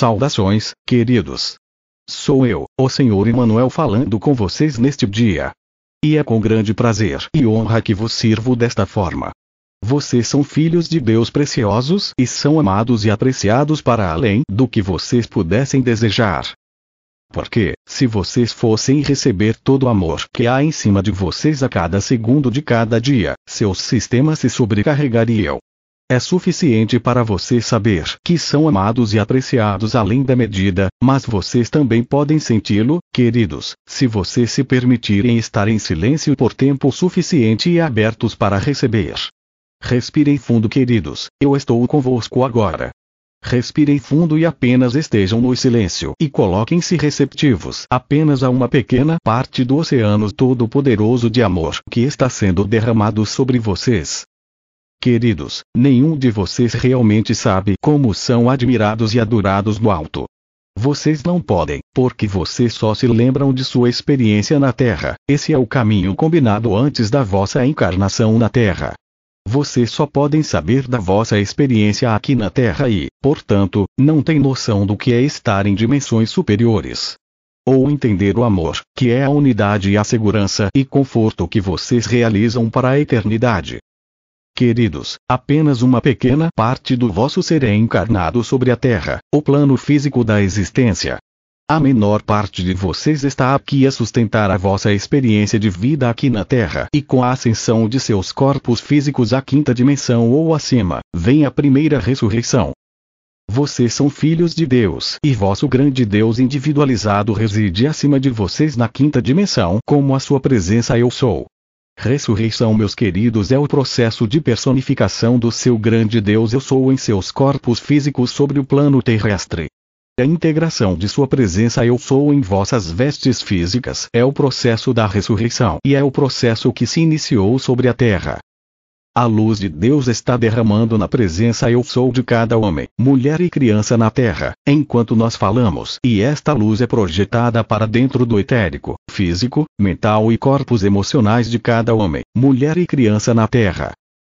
Saudações, queridos. Sou eu, o Senhor Emanuel falando com vocês neste dia. E é com grande prazer e honra que vos sirvo desta forma. Vocês são filhos de Deus preciosos e são amados e apreciados para além do que vocês pudessem desejar. Porque, se vocês fossem receber todo o amor que há em cima de vocês a cada segundo de cada dia, seus sistemas se sobrecarregariam é suficiente para você saber que são amados e apreciados além da medida, mas vocês também podem senti-lo, queridos, se vocês se permitirem estar em silêncio por tempo suficiente e abertos para receber. Respirem fundo, queridos, eu estou convosco agora. Respirem fundo e apenas estejam no silêncio e coloquem-se receptivos apenas a uma pequena parte do oceano todo-poderoso de amor que está sendo derramado sobre vocês. Queridos, nenhum de vocês realmente sabe como são admirados e adorados no alto. Vocês não podem, porque vocês só se lembram de sua experiência na Terra, esse é o caminho combinado antes da vossa encarnação na Terra. Vocês só podem saber da vossa experiência aqui na Terra e, portanto, não têm noção do que é estar em dimensões superiores. Ou entender o amor, que é a unidade e a segurança e conforto que vocês realizam para a eternidade. Queridos, apenas uma pequena parte do vosso ser é encarnado sobre a Terra, o plano físico da existência. A menor parte de vocês está aqui a sustentar a vossa experiência de vida aqui na Terra, e com a ascensão de seus corpos físicos à quinta dimensão ou acima, vem a primeira ressurreição. Vocês são filhos de Deus, e vosso grande Deus individualizado reside acima de vocês na quinta dimensão, como a sua presença eu sou. Ressurreição, meus queridos, é o processo de personificação do seu grande Deus Eu Sou em seus corpos físicos sobre o plano terrestre. É a integração de sua presença Eu Sou em vossas vestes físicas é o processo da ressurreição e é o processo que se iniciou sobre a Terra. A luz de Deus está derramando na presença eu sou de cada homem, mulher e criança na terra, enquanto nós falamos. E esta luz é projetada para dentro do etérico, físico, mental e corpos emocionais de cada homem, mulher e criança na terra.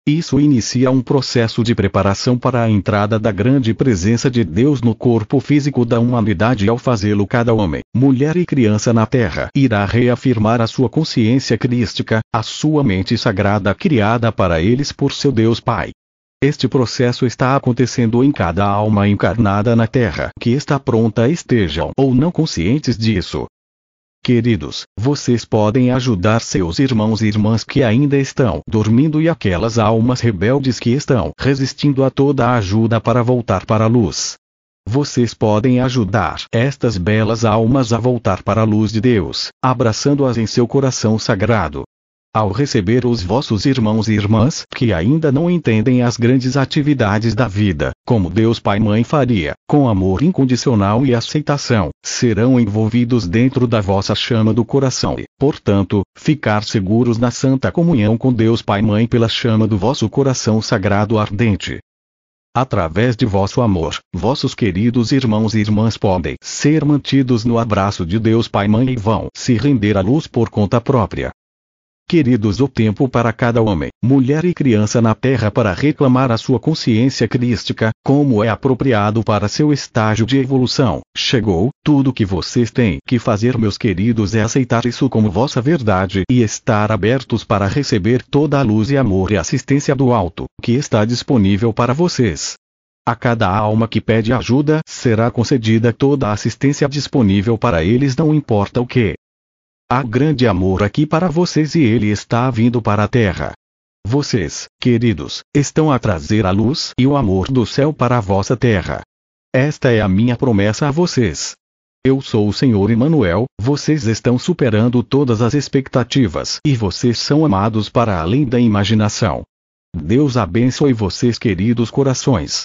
Isso inicia um processo de preparação para a entrada da grande presença de Deus no corpo físico da humanidade ao fazê-lo cada homem, mulher e criança na terra. Irá reafirmar a sua consciência crística, a sua mente sagrada criada para eles por seu Deus Pai. Este processo está acontecendo em cada alma encarnada na Terra que está pronta estejam ou não conscientes disso. Queridos, vocês podem ajudar seus irmãos e irmãs que ainda estão dormindo e aquelas almas rebeldes que estão resistindo a toda a ajuda para voltar para a luz. Vocês podem ajudar estas belas almas a voltar para a luz de Deus, abraçando-as em seu coração sagrado, ao receber os vossos irmãos e irmãs que ainda não entendem as grandes atividades da vida, como Deus Pai e Mãe faria, com amor incondicional e aceitação, serão envolvidos dentro da vossa chama do coração e, portanto, ficar seguros na santa comunhão com Deus Pai e Mãe pela chama do vosso coração sagrado ardente. Através de vosso amor, vossos queridos irmãos e irmãs podem ser mantidos no abraço de Deus Pai Mãe e vão se render à luz por conta própria, Queridos, o tempo para cada homem, mulher e criança na terra para reclamar a sua consciência crística, como é apropriado para seu estágio de evolução, chegou. Tudo que vocês têm que fazer, meus queridos, é aceitar isso como vossa verdade e estar abertos para receber toda a luz e amor e assistência do alto, que está disponível para vocês. A cada alma que pede ajuda será concedida toda a assistência disponível para eles, não importa o que. Há grande amor aqui para vocês e ele está vindo para a terra. Vocês, queridos, estão a trazer a luz e o amor do céu para a vossa terra. Esta é a minha promessa a vocês. Eu sou o Senhor Emanuel. vocês estão superando todas as expectativas e vocês são amados para além da imaginação. Deus abençoe vocês, queridos corações.